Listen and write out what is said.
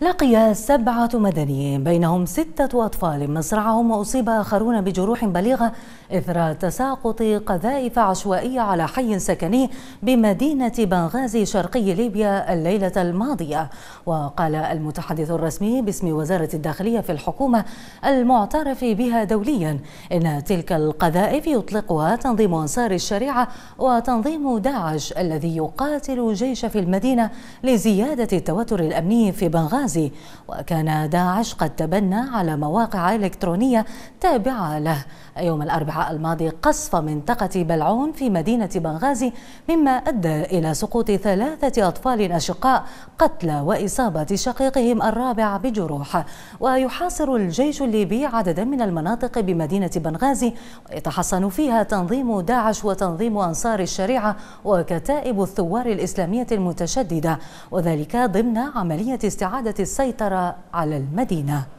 لقي سبعة مدنيين بينهم ستة أطفال مصرعهم وأصيب آخرون بجروح بليغة إثر تساقط قذائف عشوائية على حي سكني بمدينة بنغازي شرقي ليبيا الليلة الماضية وقال المتحدث الرسمي باسم وزارة الداخلية في الحكومة المعترف بها دوليا إن تلك القذائف يطلقها تنظيم أنصار الشريعة وتنظيم داعش الذي يقاتل جيش في المدينة لزيادة التوتر الأمني في بنغازي الغازي وكان داعش قد تبنى على مواقع إلكترونية تابعة له يوم الأربعاء الماضي قصف منطقة بلعون في مدينة بنغازي مما أدى إلى سقوط ثلاثة أطفال أشقاء قتلى وإصابة شقيقهم الرابع بجروح ويحاصر الجيش الليبي عددا من المناطق بمدينة بنغازي ويتحصن فيها تنظيم داعش وتنظيم أنصار الشريعة وكتائب الثوار الإسلامية المتشددة وذلك ضمن عملية استعادة السيطرة على المدينة